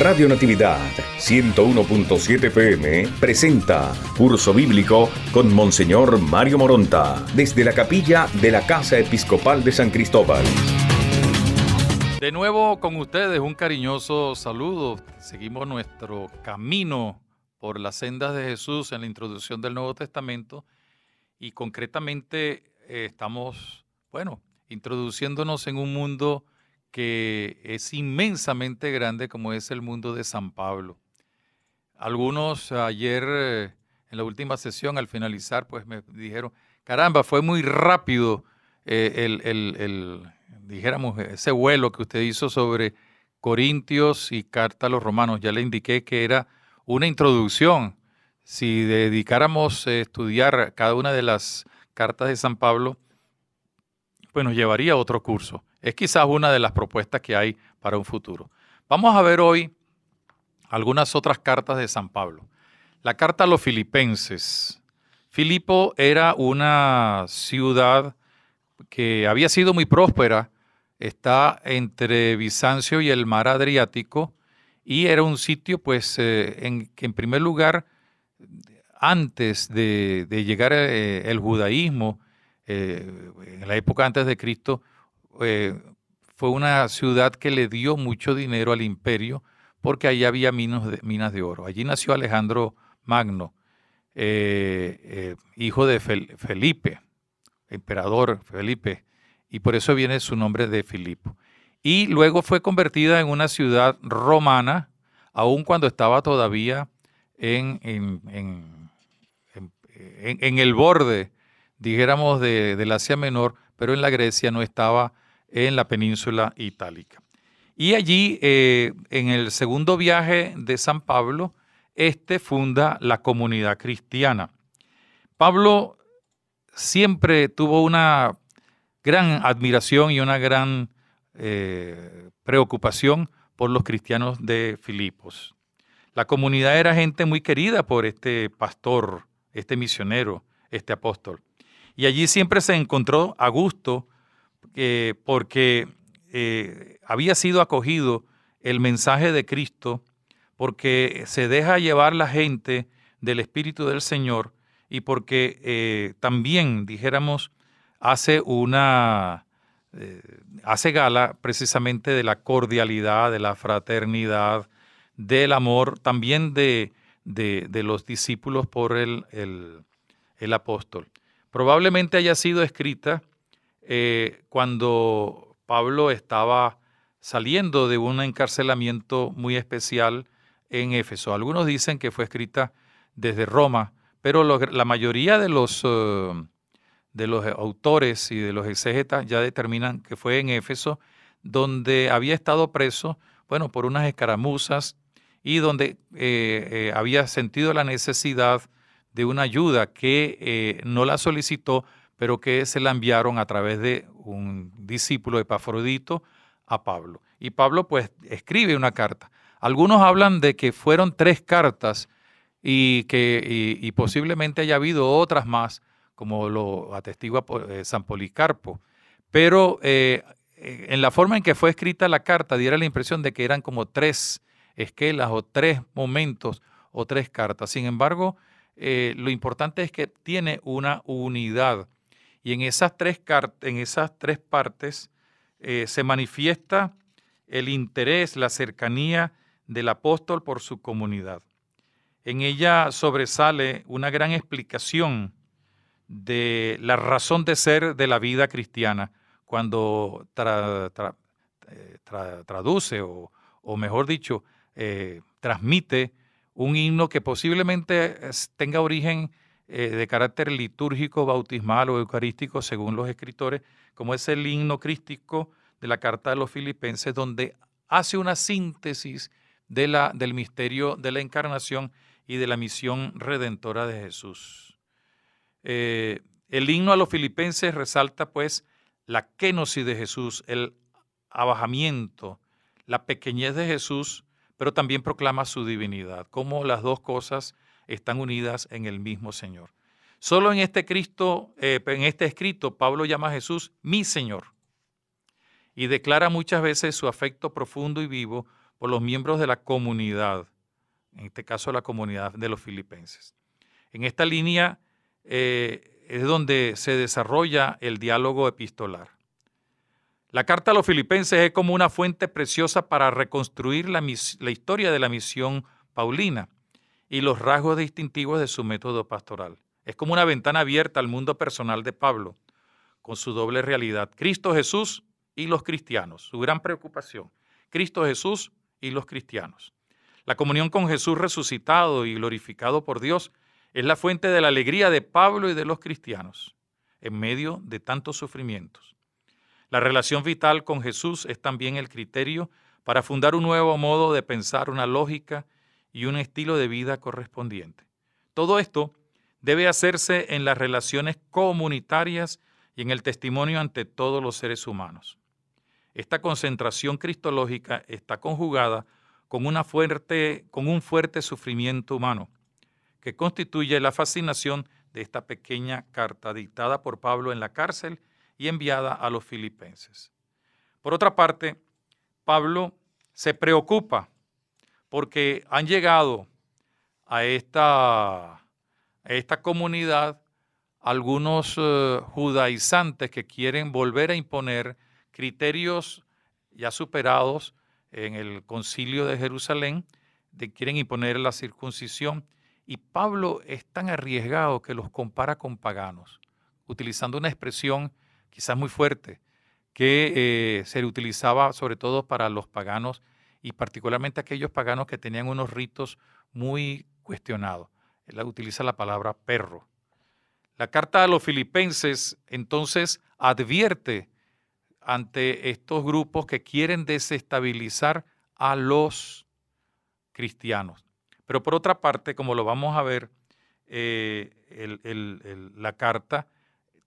Radio Natividad 101.7 PM presenta Curso Bíblico con Monseñor Mario Moronta desde la capilla de la Casa Episcopal de San Cristóbal. De nuevo con ustedes un cariñoso saludo. Seguimos nuestro camino por las sendas de Jesús en la introducción del Nuevo Testamento y concretamente eh, estamos, bueno, introduciéndonos en un mundo que es inmensamente grande como es el mundo de San Pablo. Algunos ayer eh, en la última sesión al finalizar pues me dijeron, caramba, fue muy rápido eh, el, dijéramos, ese vuelo que usted hizo sobre Corintios y Carta a los Romanos. Ya le indiqué que era una introducción. Si dedicáramos a eh, estudiar cada una de las cartas de San Pablo, pues nos llevaría a otro curso. Es quizás una de las propuestas que hay para un futuro. Vamos a ver hoy algunas otras cartas de San Pablo. La carta a los filipenses. Filipo era una ciudad que había sido muy próspera, está entre Bizancio y el mar Adriático, y era un sitio pues eh, en que en primer lugar, antes de, llegar eh, el judaísmo, eh, en la época antes de Cristo, eh, fue una ciudad que le dio mucho dinero al imperio porque allí había minas de, oro. Allí nació Alejandro Magno, eh, eh, hijo de Felipe, emperador Felipe, y por eso viene su nombre de Filipo. Y luego fue convertida en una ciudad romana, aun cuando estaba todavía en, el borde, dijéramos, de, del Asia Menor, pero en la Grecia no estaba en la península itálica. Y allí, eh, en el segundo viaje de San Pablo, este funda la comunidad cristiana. Pablo siempre tuvo una gran admiración y una gran eh, preocupación por los cristianos de Filipos. La comunidad era gente muy querida por este pastor, este misionero, este apóstol. Y allí siempre se encontró a gusto eh, porque eh, había sido acogido el mensaje de Cristo, porque se deja llevar la gente del Espíritu del Señor y porque eh, también, dijéramos, hace una, hace gala precisamente de la cordialidad, de la fraternidad, del amor, también de, de, los discípulos por el, el, el apóstol. Probablemente haya sido escrita eh, cuando Pablo estaba saliendo de un encarcelamiento muy especial en Éfeso. Algunos dicen que fue escrita desde Roma, pero la mayoría de los, eh, de los autores y de los exégetas ya determinan que fue en Éfeso, donde había estado preso, bueno, por unas escaramuzas y donde eh, había sentido la necesidad de una ayuda que no la solicitó, pero que se la enviaron a través de un discípulo de Epafrodito a Pablo. Y Pablo pues escribe una carta. Algunos hablan de que fueron tres cartas y que posiblemente haya habido otras más, como lo atestigua eh, San Policarpo. Pero eh, eh, en la forma en que fue escrita la carta diera la impresión de que eran como tres esquelas o tres momentos o tres cartas. Sin embargo, lo importante es que tiene una unidad y en esas tres, en esas tres partes eh, se manifiesta el interés, la cercanía del apóstol por su comunidad. En ella sobresale una gran explicación de la razón de ser de la vida cristiana cuando eh, traduce o, mejor dicho, eh, transmite un himno que posiblemente tenga origen eh, de carácter litúrgico, bautismal o eucarístico, según los escritores, como es el himno crístico de la Carta de los Filipenses, donde hace una síntesis de la, del misterio de la encarnación y de la misión redentora de Jesús. Eh, el himno a los filipenses resalta pues la kenosis de Jesús, el abajamiento, la pequeñez de Jesús, pero también proclama su divinidad, como las dos cosas están unidas en el mismo Señor. Solo en este, Cristo, eh, en este escrito, Pablo llama a Jesús mi Señor y declara muchas veces su afecto profundo y vivo por los miembros de la comunidad, en este caso la comunidad de los filipenses. En esta línea eh, es donde se desarrolla el diálogo epistolar. La carta a los filipenses es como una fuente preciosa para reconstruir la historia de la misión paulina y los rasgos distintivos de su método pastoral. Es como una ventana abierta al mundo personal de Pablo, con su doble realidad, Cristo Jesús y los cristianos, su gran preocupación, Cristo Jesús y los cristianos. La comunión con Jesús resucitado y glorificado por Dios es la fuente de la alegría de Pablo y de los cristianos, en medio de tantos sufrimientos. La relación vital con Jesús es también el criterio para fundar un nuevo modo de pensar, una lógica y un estilo de vida correspondiente. Todo esto debe hacerse en las relaciones comunitarias y en el testimonio ante todos los seres humanos. Esta concentración cristológica está conjugada con, una fuerte, con un fuerte sufrimiento humano, que constituye la fascinación de esta pequeña carta dictada por Pablo en la cárcel y enviada a los filipenses. Por otra parte, Pablo se preocupa porque han llegado a esta, esta comunidad algunos eh, judaizantes que quieren volver a imponer criterios ya superados en el concilio de Jerusalén, de, quieren imponer la circuncisión. Y Pablo es tan arriesgado que los compara con paganos, utilizando una expresión quizás muy fuerte que eh, se utilizaba sobre todo para los paganos y particularmente aquellos paganos que tenían unos ritos muy cuestionados. Él utiliza la palabra perro. La carta a los filipenses entonces advierte ante estos grupos que quieren desestabilizar a los cristianos. Pero por otra parte, como lo vamos a ver, eh, la carta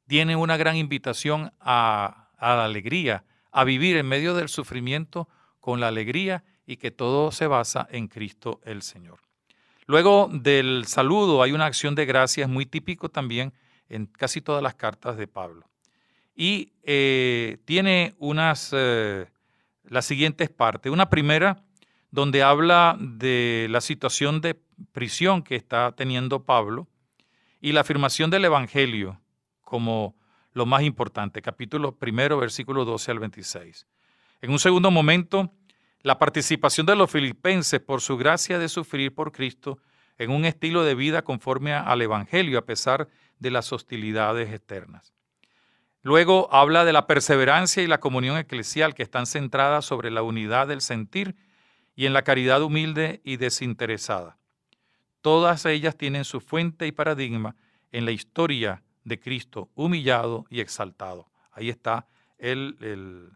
tiene una gran invitación a, a la alegría, a vivir en medio del sufrimiento con la alegría y que todo se basa en Cristo el Señor. Luego del saludo hay una acción de gracias muy típico también en casi todas las cartas de Pablo. Y eh, tiene unas, eh, las siguientes partes. Una primera donde habla de la situación de prisión que está teniendo Pablo y la afirmación del Evangelio como lo más importante, capítulo primero, versículo 12 al 26. En un segundo momento, la participación de los filipenses por su gracia de sufrir por Cristo en un estilo de vida conforme al Evangelio a pesar de las hostilidades externas. Luego habla de la perseverancia y la comunión eclesial que están centradas sobre la unidad del sentir y en la caridad humilde y desinteresada. Todas ellas tienen su fuente y paradigma en la historia de Cristo humillado y exaltado. Ahí está el, el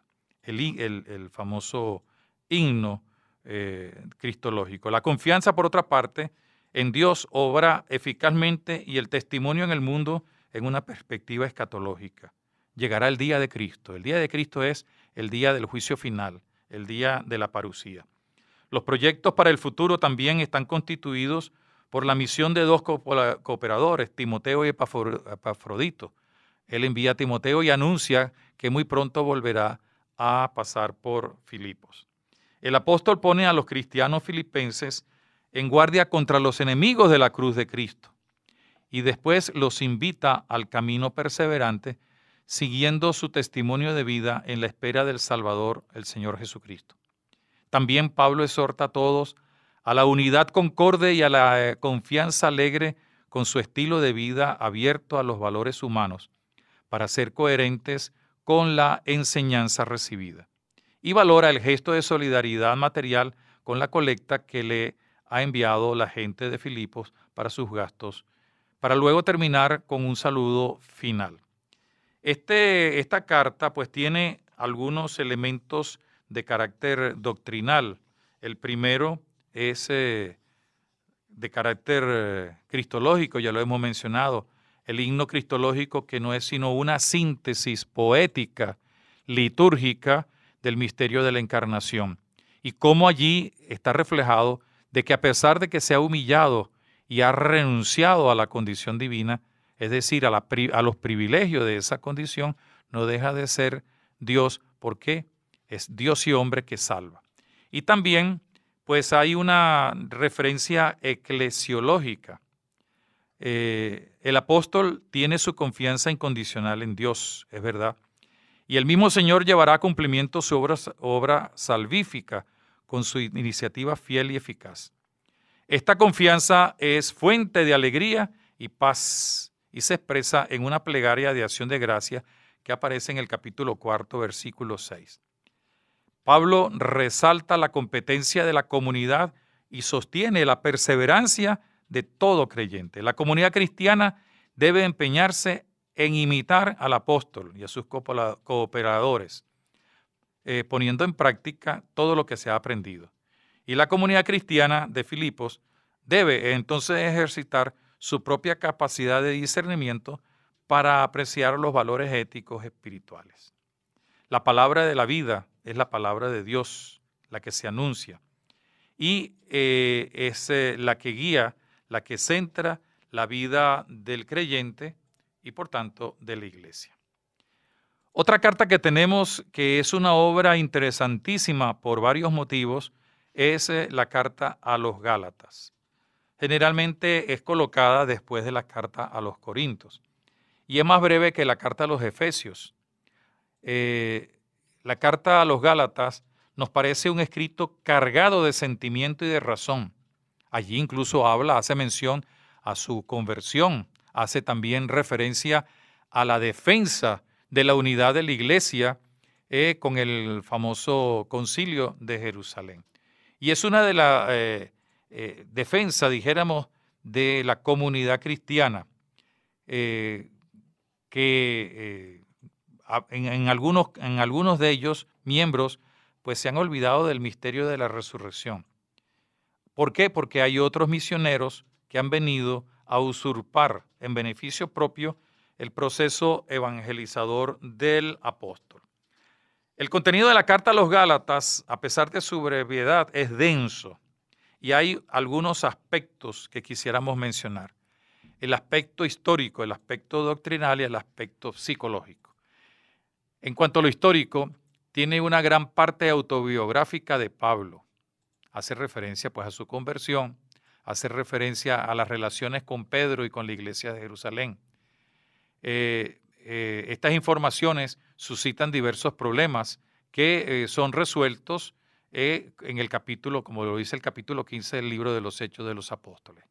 el, famoso himno eh, cristológico. La confianza, por otra parte, en Dios obra eficazmente y el testimonio en el mundo en una perspectiva escatológica. Llegará el día de Cristo. El día de Cristo es el día del juicio final, el día de la parucía. Los proyectos para el futuro también están constituidos por la misión de dos cooperadores, Timoteo y Epafrodito. Él envía a Timoteo y anuncia que muy pronto volverá a pasar por Filipos. El apóstol pone a los cristianos filipenses en guardia contra los enemigos de la cruz de Cristo y después los invita al camino perseverante siguiendo su testimonio de vida en la espera del Salvador, el Señor Jesucristo. También Pablo exhorta a todos a la unidad concorde y a la eh, confianza alegre con su estilo de vida abierto a los valores humanos, para ser coherentes con la enseñanza recibida. Y valora el gesto de solidaridad material con la colecta que le ha enviado la gente de Filipos para sus gastos, para luego terminar con un saludo final. Este, esta carta pues tiene algunos elementos de carácter doctrinal. El primero es eh, de carácter eh, cristológico, ya lo hemos mencionado, el himno cristológico que no es sino una síntesis poética, litúrgica del misterio de la encarnación. Y cómo allí está reflejado de que a pesar de que se ha humillado y ha renunciado a la condición divina, es decir, a, los privilegios de esa condición, no deja de ser Dios. porque Es Dios y hombre que salva. Y también, pues hay una referencia eclesiológica eh, el apóstol tiene su confianza incondicional en Dios, es verdad. Y el mismo Señor llevará a cumplimiento su obra, salvífica con su iniciativa fiel y eficaz. Esta confianza es fuente de alegría y paz y se expresa en una plegaria de acción de gracia que aparece en el capítulo cuarto, versículo 6. Pablo resalta la competencia de la comunidad y sostiene la perseverancia de todo creyente. La comunidad cristiana debe empeñarse en imitar al apóstol y a sus cooperadores, eh, poniendo en práctica todo lo que se ha aprendido. Y la comunidad cristiana de Filipos debe eh, entonces ejercitar su propia capacidad de discernimiento para apreciar los valores éticos espirituales. La palabra de la vida es la palabra de Dios, la que se anuncia, y eh, es la que guía la que centra la vida del creyente y por tanto de la iglesia. Otra carta que tenemos que es una obra interesantísima por varios motivos es eh, la carta a los Gálatas. Generalmente es colocada después de la carta a los Corintos. y es más breve que la carta a los Efesios. Eh, la carta a los Gálatas nos parece un escrito cargado de sentimiento y de razón Allí incluso habla, hace mención a su conversión, hace también referencia a la defensa de la unidad de la iglesia eh, con el famoso concilio de Jerusalén. Y es una de las eh, eh, defensa, defensas, dijéramos, de la comunidad cristiana, que en, en, algunos, en algunos de ellos, miembros, pues se han olvidado del misterio de la resurrección. ¿Por qué? Porque hay otros misioneros que han venido a usurpar en beneficio propio el proceso evangelizador del apóstol. El contenido de la carta a los Gálatas, a pesar de su brevedad, es denso y hay algunos aspectos que quisiéramos mencionar. El aspecto histórico, el aspecto doctrinal y el aspecto psicológico. En cuanto a lo histórico, tiene una gran parte autobiográfica de Pablo hace referencia pues a su conversión, hace referencia a las relaciones con Pedro y con la iglesia de Jerusalén. Eh, eh, estas informaciones suscitan diversos problemas que eh, son resueltos en el capítulo, como lo dice el capítulo 15 del libro de los Hechos de los Apóstoles.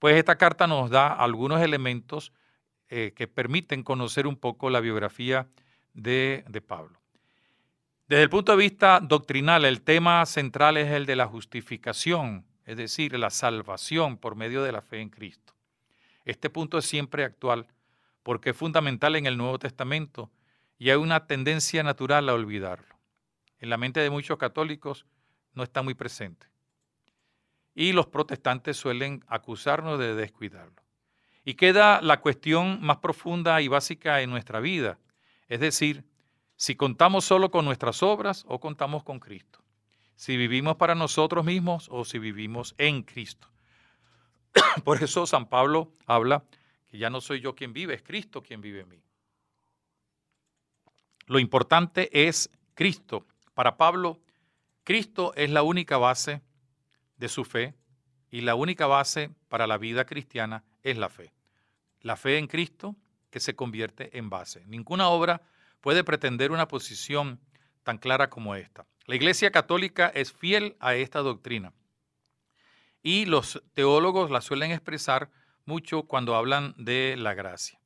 Pues esta carta nos da algunos elementos que permiten conocer un poco la biografía de Pablo. Desde el punto de vista doctrinal, el tema central es el de la justificación, es decir, la salvación por medio de la fe en Cristo. Este punto es siempre actual porque es fundamental en el Nuevo Testamento y hay una tendencia natural a olvidarlo. En la mente de muchos católicos no está muy presente. Y los protestantes suelen acusarnos de descuidarlo. Y queda la cuestión más profunda y básica en nuestra vida, es decir, si contamos solo con nuestras obras o contamos con Cristo, si vivimos para nosotros mismos o si vivimos en Cristo. Por eso San Pablo habla que ya no soy yo quien vive, es Cristo quien vive en mí. Lo importante es Cristo. Para Pablo, Cristo es la única base de su fe y la única base para la vida cristiana es la fe. La fe en Cristo que se convierte en base. Ninguna obra puede pretender una posición tan clara como esta. La Iglesia Católica es fiel a esta doctrina y los teólogos la suelen expresar mucho cuando hablan de la gracia,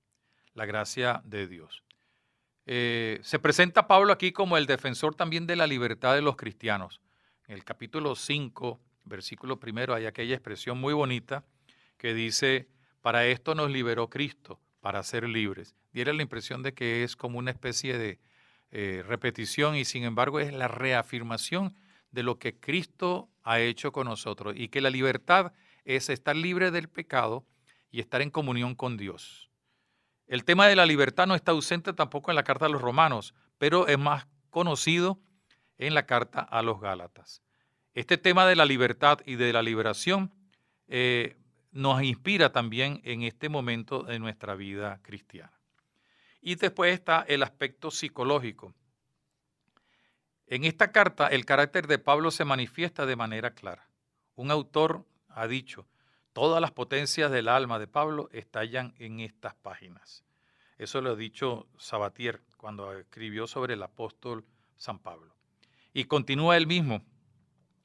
la gracia de Dios. Eh, se presenta Pablo aquí como el defensor también de la libertad de los cristianos. En el capítulo 5, versículo primero, hay aquella expresión muy bonita que dice, para esto nos liberó Cristo, para ser libres. Diera la impresión de que es como una especie de eh, repetición y sin embargo es la reafirmación de lo que Cristo ha hecho con nosotros y que la libertad es estar libre del pecado y estar en comunión con Dios. El tema de la libertad no está ausente tampoco en la carta a los romanos, pero es más conocido en la carta a los Gálatas. Este tema de la libertad y de la liberación eh, nos inspira también en este momento de nuestra vida cristiana. Y después está el aspecto psicológico. En esta carta el carácter de Pablo se manifiesta de manera clara. Un autor ha dicho, todas las potencias del alma de Pablo estallan en estas páginas. Eso lo ha dicho Sabatier cuando escribió sobre el apóstol San Pablo. Y continúa él mismo,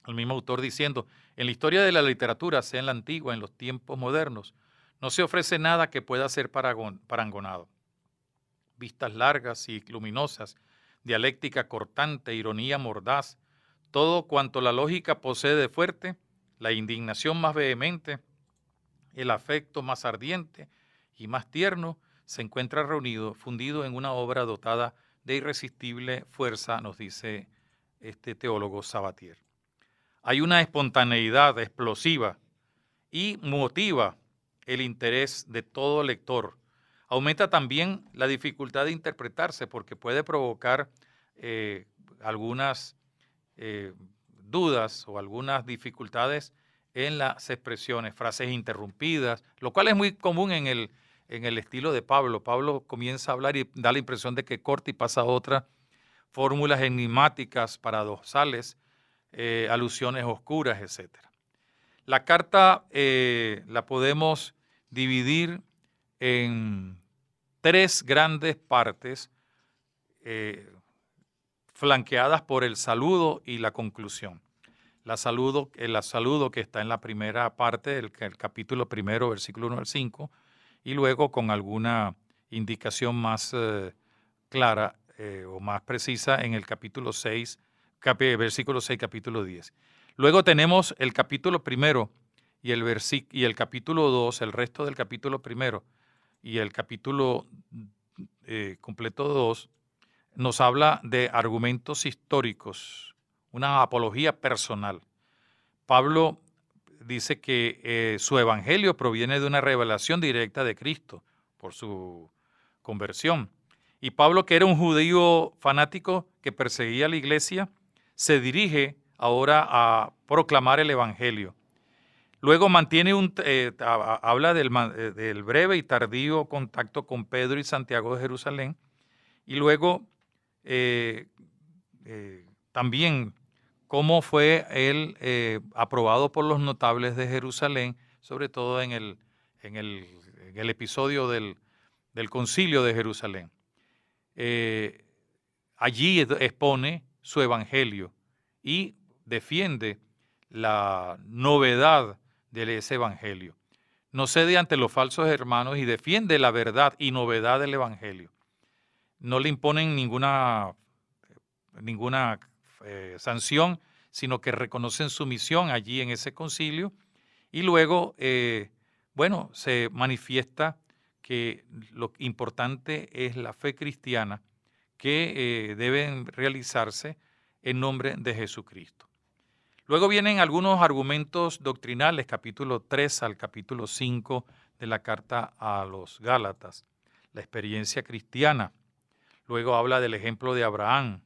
el mismo autor diciendo, en la historia de la literatura, sea en la antigua, en los tiempos modernos, no se ofrece nada que pueda ser parangonado. Vistas largas y luminosas, dialéctica cortante, ironía mordaz, todo cuanto la lógica posee de fuerte, la indignación más vehemente, el afecto más ardiente y más tierno, se encuentra reunido, fundido en una obra dotada de irresistible fuerza, nos dice este teólogo Sabatier hay una espontaneidad explosiva y motiva el interés de todo lector. Aumenta también la dificultad de interpretarse porque puede provocar eh, algunas eh, dudas o algunas dificultades en las expresiones, frases interrumpidas, lo cual es muy común en el, en el estilo de Pablo. Pablo comienza a hablar y da la impresión de que corta y pasa a otra, fórmulas enigmáticas, paradoxales, eh, alusiones oscuras, etc. La carta eh, la podemos dividir en tres grandes partes eh, flanqueadas por el saludo y la conclusión. La saludo, el saludo que está en la primera parte del capítulo primero, versículo 1 al 5, y luego con alguna indicación más clara o más precisa en el capítulo 6, versículo 6, capítulo 10. Luego tenemos el capítulo primero y el, y el capítulo 2, el resto del capítulo primero y el capítulo eh, completo 2, nos habla de argumentos históricos, una apología personal. Pablo dice que eh, su evangelio proviene de una revelación directa de Cristo por su conversión. Y Pablo, que era un judío fanático que perseguía la iglesia, se dirige ahora a proclamar el Evangelio. Luego mantiene un, eh, habla eh, del, breve y tardío contacto con Pedro y Santiago de Jerusalén. Y luego eh, también cómo fue él aprobado por los notables de Jerusalén, sobre todo en el, episodio del, concilio de Jerusalén. allí expone su evangelio y defiende la novedad de ese evangelio. No cede ante los falsos hermanos y defiende la verdad y novedad del evangelio. No le imponen ninguna, ninguna eh, sanción, sino que reconocen su misión allí en ese concilio y luego, eh, bueno, se manifiesta que lo importante es la fe cristiana que eh, deben realizarse en nombre de Jesucristo. Luego vienen algunos argumentos doctrinales, capítulo 3 al capítulo 5 de la carta a los Gálatas, la experiencia cristiana. Luego habla del ejemplo de Abraham,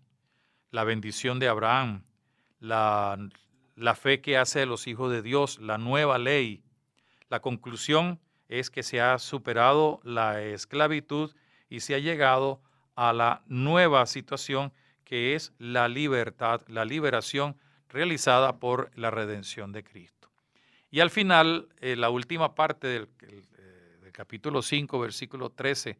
la bendición de Abraham, la, la fe que hace de los hijos de Dios, la nueva ley. La conclusión es que se ha superado la esclavitud y se ha llegado a la nueva situación que es la libertad, la liberación realizada por la redención de Cristo. Y al final, eh, la última parte del, eh, capítulo 5, versículo 13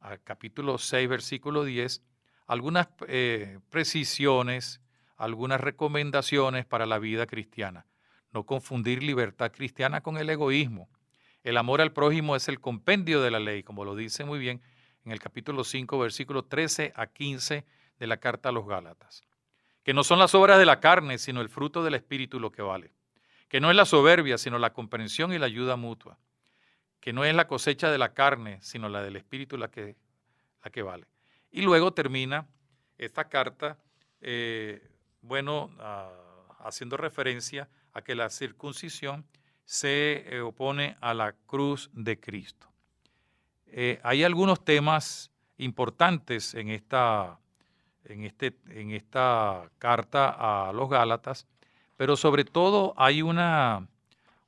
al capítulo 6, versículo 10, algunas eh, precisiones, algunas recomendaciones para la vida cristiana. No confundir libertad cristiana con el egoísmo. El amor al prójimo es el compendio de la ley, como lo dice muy bien en el capítulo 5, versículo 13 a 15 de la carta a los Gálatas. Que no son las obras de la carne, sino el fruto del Espíritu lo que vale. Que no es la soberbia, sino la comprensión y la ayuda mutua. Que no es la cosecha de la carne, sino la del Espíritu la que, la que vale. Y luego termina esta carta, eh, bueno, ah, haciendo referencia a que la circuncisión se eh, opone a la cruz de Cristo. Eh, hay algunos temas importantes en esta, en, este, en esta carta a los Gálatas, pero sobre todo hay una,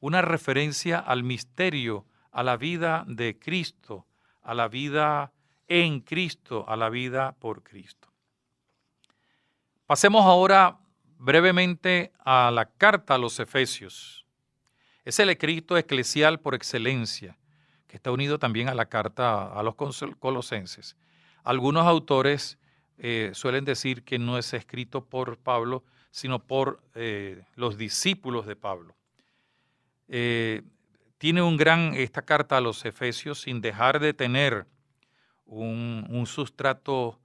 una referencia al misterio, a la vida de Cristo, a la vida en Cristo, a la vida por Cristo. Pasemos ahora brevemente a la carta a los Efesios. Es el escrito eclesial por excelencia que está unido también a la carta a los colosenses. Algunos autores eh, suelen decir que no es escrito por Pablo, sino por eh, los discípulos de Pablo. Eh, tiene un gran, esta carta a los Efesios, sin dejar de tener un sustrato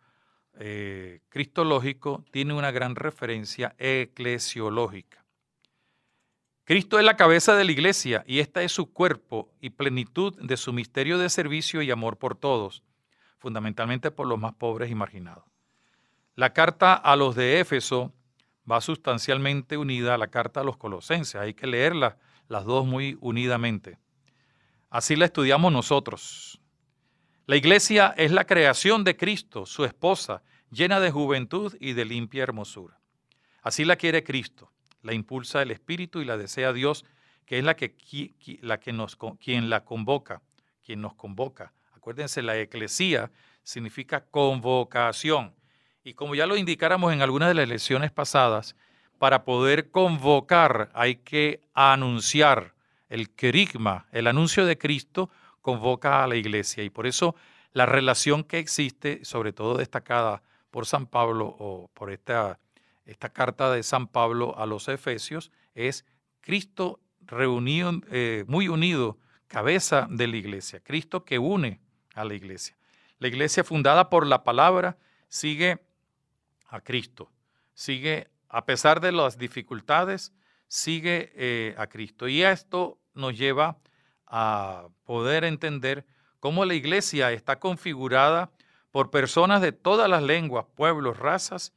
cristológico, tiene una gran referencia eclesiológica. Cristo es la cabeza de la iglesia y esta es su cuerpo y plenitud de su misterio de servicio y amor por todos, fundamentalmente por los más pobres y marginados. La carta a los de Éfeso va sustancialmente unida a la carta a los colosenses, hay que leerlas las dos muy unidamente. Así la estudiamos nosotros. La iglesia es la creación de Cristo, su esposa, llena de juventud y de limpia hermosura. Así la quiere Cristo la impulsa el Espíritu y la desea Dios, que es la que, la que nos, quien la convoca, quien nos convoca. Acuérdense, la eclesía significa convocación. Y como ya lo indicáramos en algunas de las lecciones pasadas, para poder convocar hay que anunciar. El querigma, el anuncio de Cristo, convoca a la iglesia. Y por eso la relación que existe, sobre todo destacada por San Pablo o por esta esta carta de San Pablo a los Efesios es Cristo reunido, eh, muy unido, cabeza de la iglesia, Cristo que une a la iglesia. La iglesia fundada por la palabra sigue a Cristo, sigue, a pesar de las dificultades, sigue eh, a Cristo. Y esto nos lleva a poder entender cómo la iglesia está configurada por personas de todas las lenguas, pueblos, razas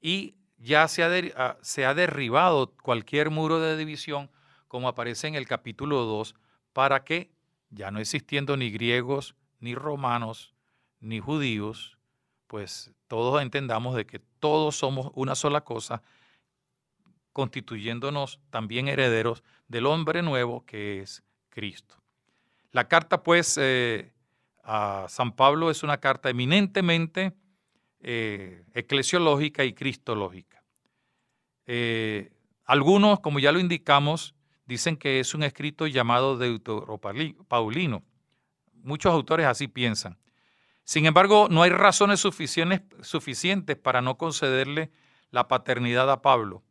y ya se ha, ah, se ha derribado cualquier muro de división, como aparece en el capítulo 2, para que, ya no existiendo ni griegos, ni romanos, ni judíos, pues todos entendamos de que todos somos una sola cosa, constituyéndonos también herederos del hombre nuevo que es Cristo. La carta, pues, eh, a San Pablo es una carta eminentemente eh, eclesiológica y cristológica. Eh, algunos, como ya lo indicamos, dicen que es un escrito llamado deuteropaulino. Muchos autores así piensan. Sin embargo, no hay razones suficientes para no concederle la paternidad a Pablo,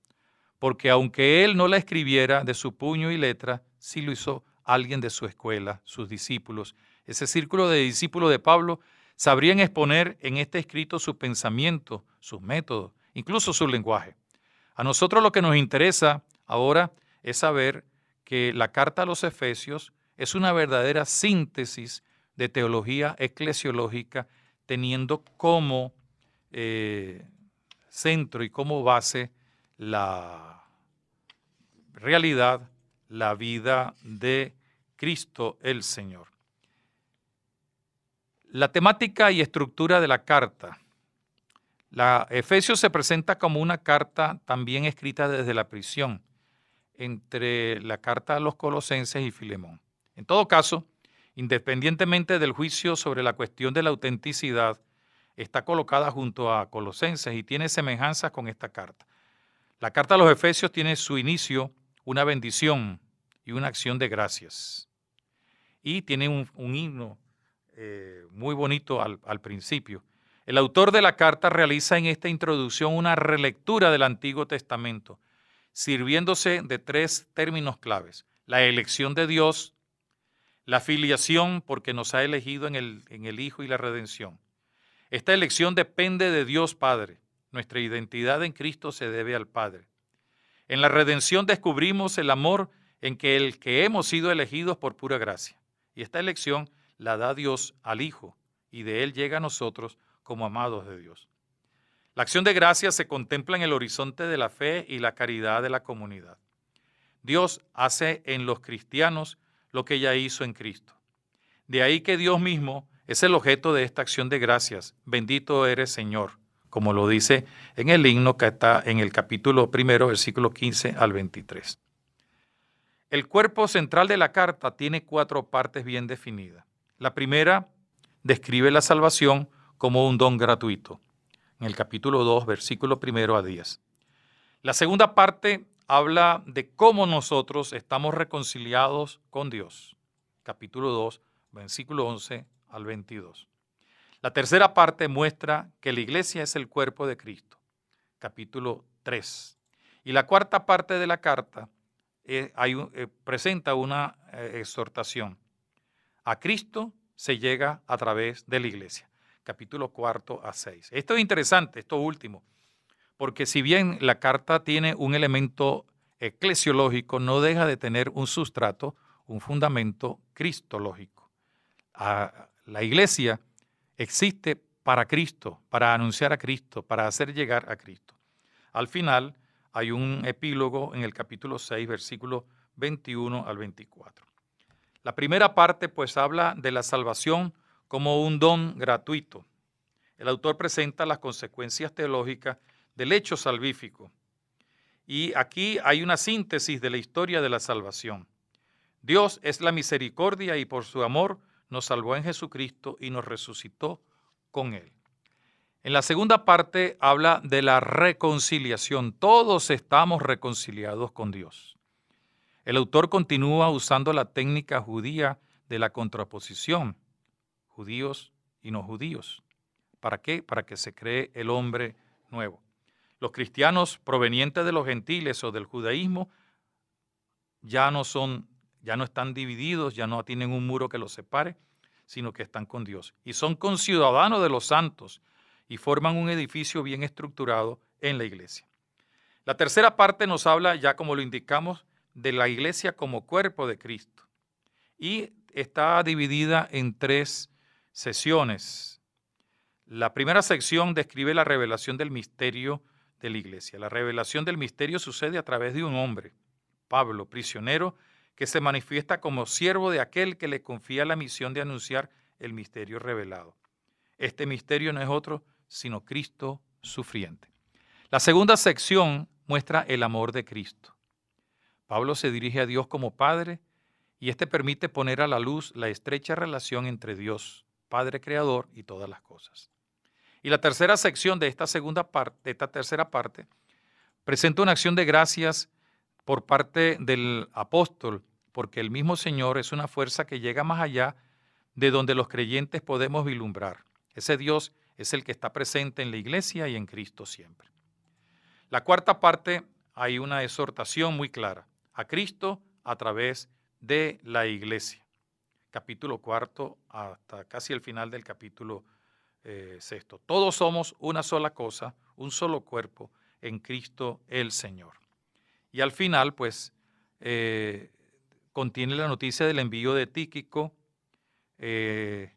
porque aunque él no la escribiera de su puño y letra, sí lo hizo alguien de su escuela, sus discípulos. Ese círculo de discípulos de Pablo Sabrían exponer en este escrito sus pensamientos, sus métodos, incluso su lenguaje. A nosotros lo que nos interesa ahora es saber que la carta a los Efesios es una verdadera síntesis de teología eclesiológica, teniendo como eh, centro y como base la realidad, la vida de Cristo el Señor. La temática y estructura de la carta. La Efesios se presenta como una carta también escrita desde la prisión, entre la carta a los colosenses y Filemón. En todo caso, independientemente del juicio sobre la cuestión de la autenticidad, está colocada junto a Colosenses y tiene semejanzas con esta carta. La carta a los Efesios tiene su inicio una bendición y una acción de gracias. Y tiene un, un himno eh, muy bonito al, principio. El autor de la carta realiza en esta introducción una relectura del Antiguo Testamento, sirviéndose de tres términos claves. La elección de Dios, la filiación porque nos ha elegido en el, en el Hijo y la redención. Esta elección depende de Dios Padre. Nuestra identidad en Cristo se debe al Padre. En la redención descubrimos el amor en que el que hemos sido elegidos por pura gracia. Y esta elección la da Dios al Hijo y de Él llega a nosotros como amados de Dios. La acción de gracias se contempla en el horizonte de la fe y la caridad de la comunidad. Dios hace en los cristianos lo que ya hizo en Cristo. De ahí que Dios mismo es el objeto de esta acción de gracias. Bendito eres Señor, como lo dice en el himno que está en el capítulo primero, versículo 15 al 23. El cuerpo central de la carta tiene cuatro partes bien definidas. La primera describe la salvación como un don gratuito, en el capítulo 2, versículo primero a 10. La segunda parte habla de cómo nosotros estamos reconciliados con Dios, capítulo 2, versículo 11 al 22. La tercera parte muestra que la iglesia es el cuerpo de Cristo, capítulo 3. Y la cuarta parte de la carta eh, eh, presenta una eh, exhortación a Cristo se llega a través de la iglesia. Capítulo 4 a 6. Esto es interesante, esto último, porque si bien la carta tiene un elemento eclesiológico, no deja de tener un sustrato, un fundamento cristológico. A la iglesia existe para Cristo, para anunciar a Cristo, para hacer llegar a Cristo. Al final hay un epílogo en el capítulo 6, versículo 21 al 24. La primera parte pues habla de la salvación como un don gratuito. El autor presenta las consecuencias teológicas del hecho salvífico. Y aquí hay una síntesis de la historia de la salvación. Dios es la misericordia y por su amor nos salvó en Jesucristo y nos resucitó con él. En la segunda parte habla de la reconciliación. Todos estamos reconciliados con Dios. El autor continúa usando la técnica judía de la contraposición, judíos y no judíos. ¿Para qué? Para que se cree el hombre nuevo. Los cristianos provenientes de los gentiles o del judaísmo ya no son, ya no están divididos, ya no tienen un muro que los separe, sino que están con Dios. Y son conciudadanos de los santos y forman un edificio bien estructurado en la iglesia. La tercera parte nos habla, ya como lo indicamos, de la iglesia como cuerpo de Cristo. Y está dividida en tres sesiones. La primera sección describe la revelación del misterio de la iglesia. La revelación del misterio sucede a través de un hombre, Pablo, prisionero, que se manifiesta como siervo de aquel que le confía la misión de anunciar el misterio revelado. Este misterio no es otro sino Cristo sufriente. La segunda sección muestra el amor de Cristo. Pablo se dirige a Dios como Padre y este permite poner a la luz la estrecha relación entre Dios, Padre Creador y todas las cosas. Y la tercera sección de esta segunda parte, de esta tercera parte, presenta una acción de gracias por parte del apóstol, porque el mismo Señor es una fuerza que llega más allá de donde los creyentes podemos vislumbrar. Ese Dios es el que está presente en la iglesia y en Cristo siempre. La cuarta parte hay una exhortación muy clara a Cristo a través de la iglesia. Capítulo cuarto hasta casi el final del capítulo eh, sexto. Todos somos una sola cosa, un solo cuerpo en Cristo el Señor. Y al final, pues, eh, contiene la noticia del envío de Tíquico, eh,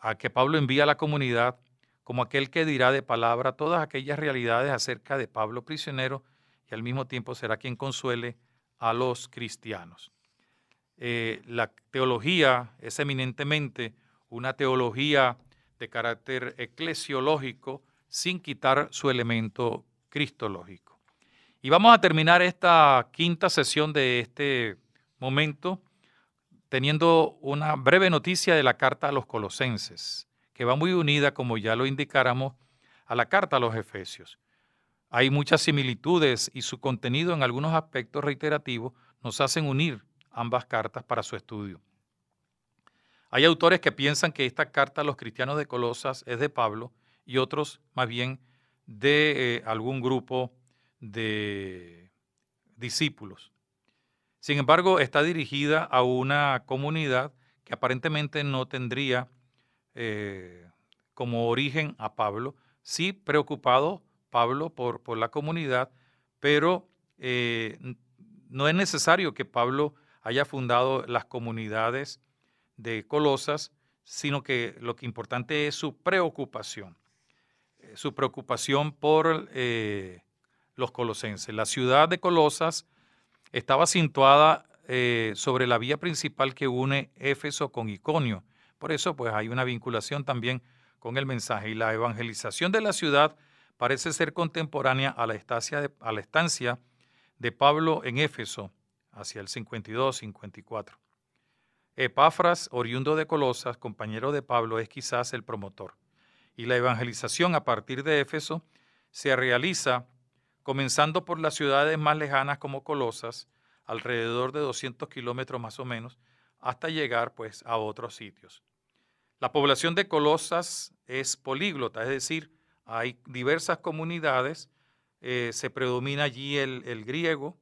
a que Pablo envía a la comunidad como aquel que dirá de palabra todas aquellas realidades acerca de Pablo prisionero y al mismo tiempo será quien consuele a los cristianos. Eh, la teología es eminentemente una teología de carácter eclesiológico sin quitar su elemento cristológico. Y vamos a terminar esta quinta sesión de este momento teniendo una breve noticia de la carta a los colosenses, que va muy unida, como ya lo indicáramos, a la carta a los efesios. Hay muchas similitudes y su contenido en algunos aspectos reiterativos nos hacen unir ambas cartas para su estudio. Hay autores que piensan que esta carta a los cristianos de Colosas es de Pablo y otros más bien de eh, algún grupo de discípulos. Sin embargo, está dirigida a una comunidad que aparentemente no tendría eh, como origen a Pablo, sí preocupado Pablo por, la comunidad, pero eh, no es necesario que Pablo haya fundado las comunidades de Colosas, sino que lo que importante es su preocupación, eh, su preocupación por eh, los colosenses. La ciudad de Colosas estaba situada sobre la vía principal que une Éfeso con Iconio. Por eso, pues hay una vinculación también con el mensaje y la evangelización de la ciudad parece ser contemporánea a la estancia de, Pablo en Éfeso, hacia el 52-54. Epafras, oriundo de Colosas, compañero de Pablo, es quizás el promotor. Y la evangelización a partir de Éfeso se realiza comenzando por las ciudades más lejanas como Colosas, alrededor de 200 kilómetros más o menos, hasta llegar pues a otros sitios. La población de Colosas es políglota, es decir, hay diversas comunidades, eh, se predomina allí el, griego,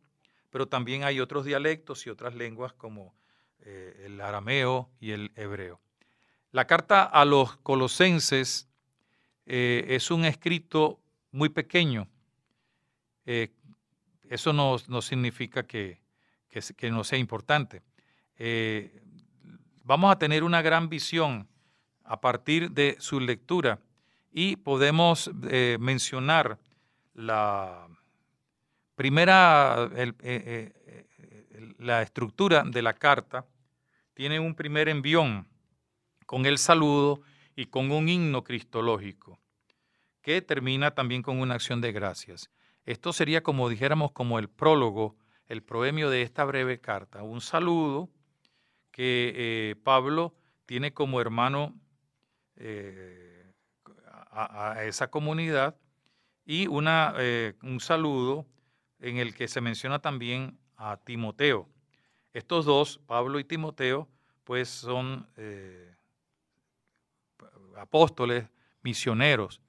pero también hay otros dialectos y otras lenguas como eh, el arameo y el hebreo. La carta a los colosenses eh, es un escrito muy pequeño. eso no, significa que, no sea importante. vamos a tener una gran visión a partir de su lectura y podemos eh, mencionar la primera, eh, eh, la estructura de la carta tiene un primer envión con el saludo y con un himno cristológico que termina también con una acción de gracias. Esto sería como dijéramos como el prólogo, el proemio de esta breve carta, un saludo que Pablo tiene como hermano a, esa comunidad y una, eh, un saludo en el que se menciona también a Timoteo. Estos dos, Pablo y Timoteo, pues son eh, apóstoles, misioneros.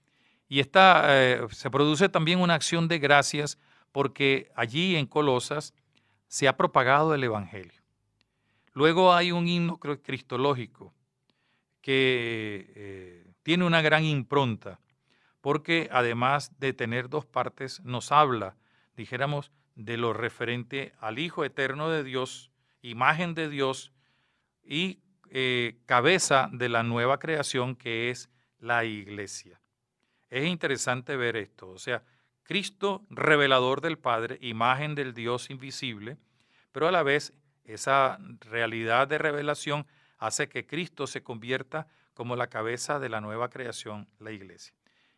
Y esta, eh, se produce también una acción de gracias porque allí en Colosas se ha propagado el Evangelio. Luego hay un himno cristológico que tiene una gran impronta, porque además de tener dos partes, nos habla, dijéramos, de lo referente al Hijo Eterno de Dios, imagen de Dios y eh, cabeza de la nueva creación que es la iglesia. Es interesante ver esto, o sea, Cristo revelador del Padre, imagen del Dios invisible, pero a la vez esa realidad de revelación hace que Cristo se convierta como la cabeza de la nueva creación, la iglesia.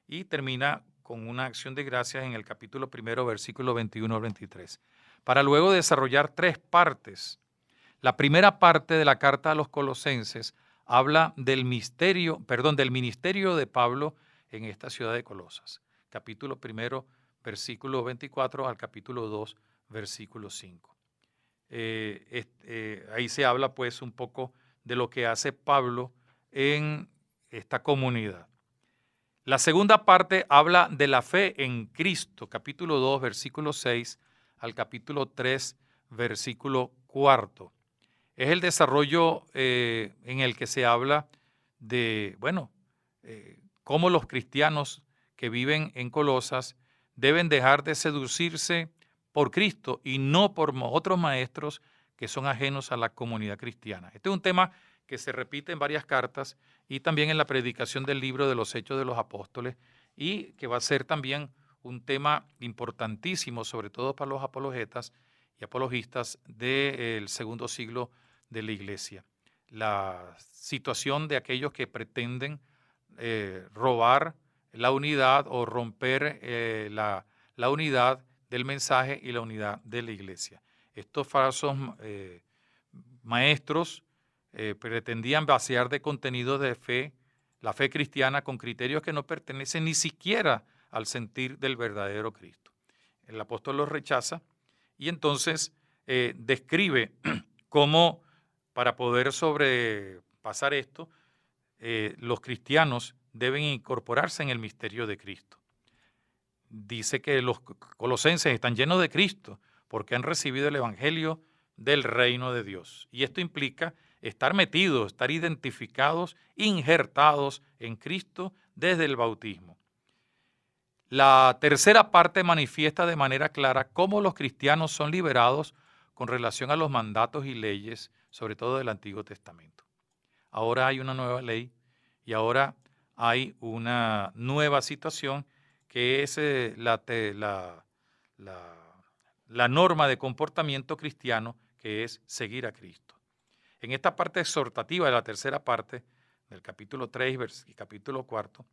Y termina con una acción de gracias en el capítulo primero, versículo 21 al 23, para luego desarrollar tres partes. La primera parte de la carta a los colosenses habla del misterio, perdón, del ministerio de Pablo en esta ciudad de Colosas. Capítulo primero, versículo 24 al capítulo 2, versículo 5. Eh, eh, ahí se habla pues un poco de lo que hace Pablo en esta comunidad. La segunda parte habla de la fe en Cristo, capítulo 2, versículo 6 al capítulo 3, versículo 4. Es el desarrollo eh, en el que se habla de, bueno, eh, cómo los cristianos que viven en Colosas deben dejar de seducirse por Cristo y no por otros maestros que son ajenos a la comunidad cristiana. Este es un tema que se repite en varias cartas y también en la predicación del libro de los Hechos de los Apóstoles y que va a ser también un tema importantísimo, sobre todo para los apologetas y apologistas del segundo siglo de la Iglesia. La situación de aquellos que pretenden eh, robar la unidad o romper eh, la unidad del mensaje y la unidad de la Iglesia estos falsos eh, maestros eh, pretendían vaciar de contenido de fe la fe cristiana con criterios que no pertenecen ni siquiera al sentir del verdadero Cristo. El apóstol los rechaza y entonces eh, describe cómo para poder sobrepasar esto, los cristianos deben incorporarse en el misterio de Cristo. Dice que los colosenses están llenos de Cristo, porque han recibido el Evangelio del reino de Dios. Y esto implica estar metidos, estar identificados, injertados en Cristo desde el bautismo. La tercera parte manifiesta de manera clara cómo los cristianos son liberados con relación a los mandatos y leyes, sobre todo del Antiguo Testamento. Ahora hay una nueva ley y ahora hay una nueva situación que es eh, la, la, la la norma de comportamiento cristiano que es seguir a Cristo. En esta parte exhortativa de la tercera parte, del capítulo 3 y capítulo 4,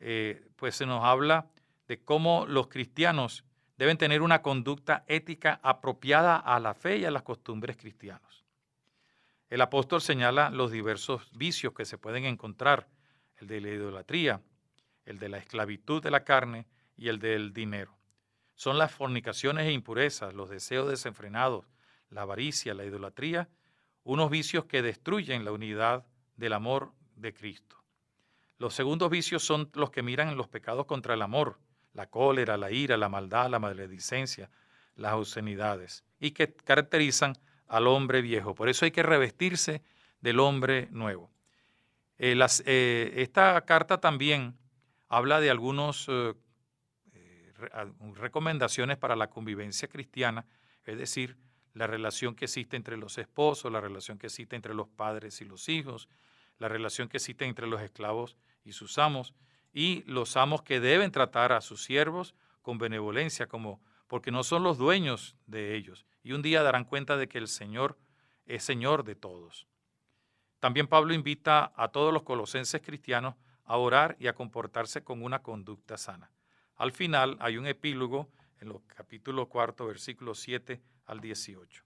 eh, pues se nos habla de cómo los cristianos deben tener una conducta ética apropiada a la fe y a las costumbres cristianas. El apóstol señala los diversos vicios que se pueden encontrar, el de la idolatría, el de la esclavitud de la carne y el del dinero son las fornicaciones e impurezas, los deseos desenfrenados, la avaricia, la idolatría, unos vicios que destruyen la unidad del amor de Cristo. Los segundos vicios son los que miran los pecados contra el amor, la cólera, la ira, la maldad, la maledicencia, las obscenidades, y que caracterizan al hombre viejo. Por eso hay que revestirse del hombre nuevo. Eh, eh, esta carta también habla de algunos eh, recomendaciones para la convivencia cristiana, es decir, la relación que existe entre los esposos, la relación que existe entre los padres y los hijos, la relación que existe entre los esclavos y sus amos, y los amos que deben tratar a sus siervos con benevolencia, como porque no son los dueños de ellos, y un día darán cuenta de que el Señor es Señor de todos. También Pablo invita a todos los colosenses cristianos a orar y a comportarse con una conducta sana. Al final hay un epílogo en los capítulos cuarto, versículos 7 al 18.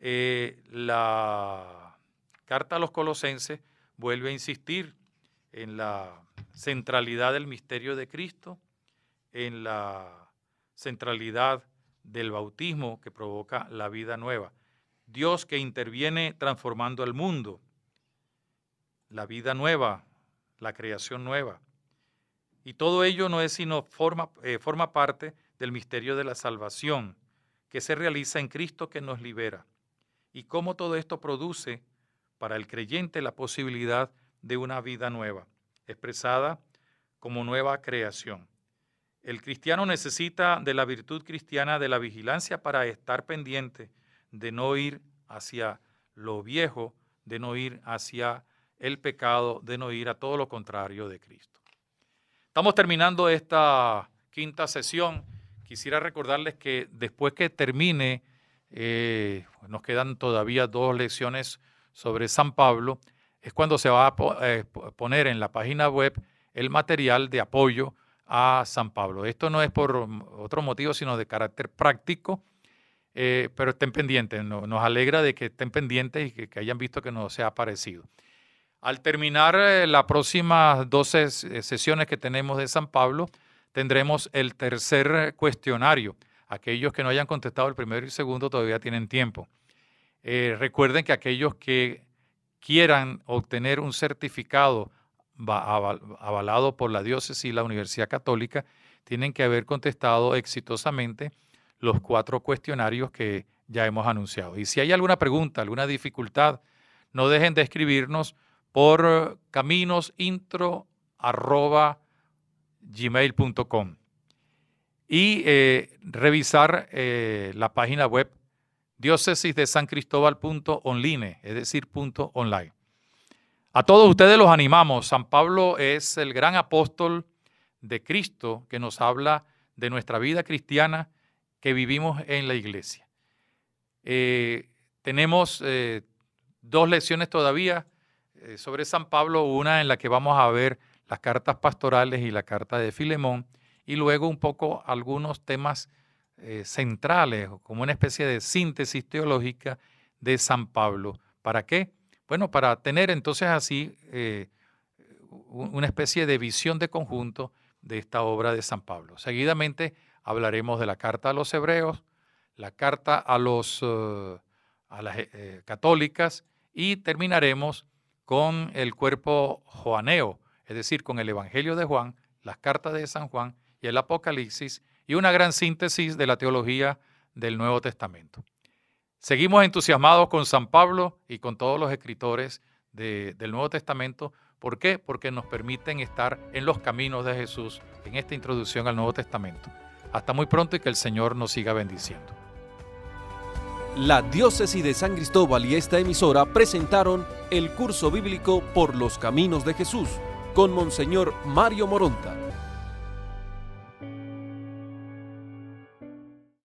Eh, la carta a los colosenses vuelve a insistir en la centralidad del misterio de Cristo, en la centralidad del bautismo que provoca la vida nueva. Dios que interviene transformando el mundo, la vida nueva, la creación nueva. Y todo ello no es sino forma, eh, forma parte del misterio de la salvación que se realiza en Cristo que nos libera. Y cómo todo esto produce para el creyente la posibilidad de una vida nueva, expresada como nueva creación. El cristiano necesita de la virtud cristiana de la vigilancia para estar pendiente de no ir hacia lo viejo, de no ir hacia el pecado, de no ir a todo lo contrario de Cristo. Estamos terminando esta quinta sesión. Quisiera recordarles que después que termine, eh, nos quedan todavía dos lecciones sobre San Pablo. Es cuando se va a eh, poner en la página web el material de apoyo a San Pablo. Esto no es por otro motivo, sino de carácter práctico. Eh, pero estén pendientes, nos alegra de que estén pendientes y que, hayan visto que nos ha parecido. Al terminar eh, las próximas 12 eh, sesiones que tenemos de San Pablo, tendremos el tercer cuestionario. Aquellos que no hayan contestado el primero y el segundo todavía tienen tiempo. Eh, recuerden que aquellos que quieran obtener un certificado avalado por la diócesis y la Universidad Católica, tienen que haber contestado exitosamente los cuatro cuestionarios que ya hemos anunciado. Y si hay alguna pregunta, alguna dificultad, no dejen de escribirnos por caminosintro.gmail.com y eh, revisar eh, la página web diócesis de San es decir, punto online. A todos ustedes los animamos. San Pablo es el gran apóstol de Cristo que nos habla de nuestra vida cristiana que vivimos en la iglesia. Eh, tenemos dos lecciones todavía eh, sobre San Pablo, una en la que vamos a ver las cartas pastorales y la carta de Filemón, y luego un poco algunos temas eh, centrales, como una especie de síntesis teológica de San Pablo. ¿Para qué? Bueno, para tener entonces así eh, una especie de visión de conjunto de esta obra de San Pablo. Seguidamente hablaremos de la carta a los hebreos, la carta a, los, a las católicas y terminaremos con el cuerpo joaneo, es decir, con el Evangelio de Juan, las cartas de San Juan y el Apocalipsis, y una gran síntesis de la teología del Nuevo Testamento. Seguimos entusiasmados con San Pablo y con todos los escritores del Nuevo Testamento. ¿Por qué? Porque nos permiten estar en los caminos de Jesús en esta introducción al Nuevo Testamento. Hasta muy pronto y que el Señor nos siga bendiciendo la Diócesis de San Cristóbal y esta emisora presentaron el curso bíblico Por los Caminos de Jesús con Monseñor Mario Moronta.